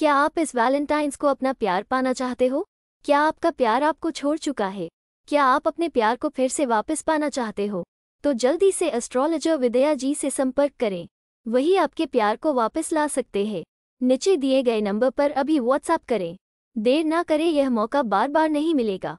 क्या आप इस वैलेंटाइंस को अपना प्यार पाना चाहते हो क्या आपका प्यार आपको छोड़ चुका है क्या आप अपने प्यार को फिर से वापस पाना चाहते हो तो जल्दी से एस्ट्रोलॉजर विदया जी से संपर्क करें वही आपके प्यार को वापस ला सकते हैं नीचे दिए गए नंबर पर अभी व्हाट्सएप करें देर ना करें यह मौका बार बार नहीं मिलेगा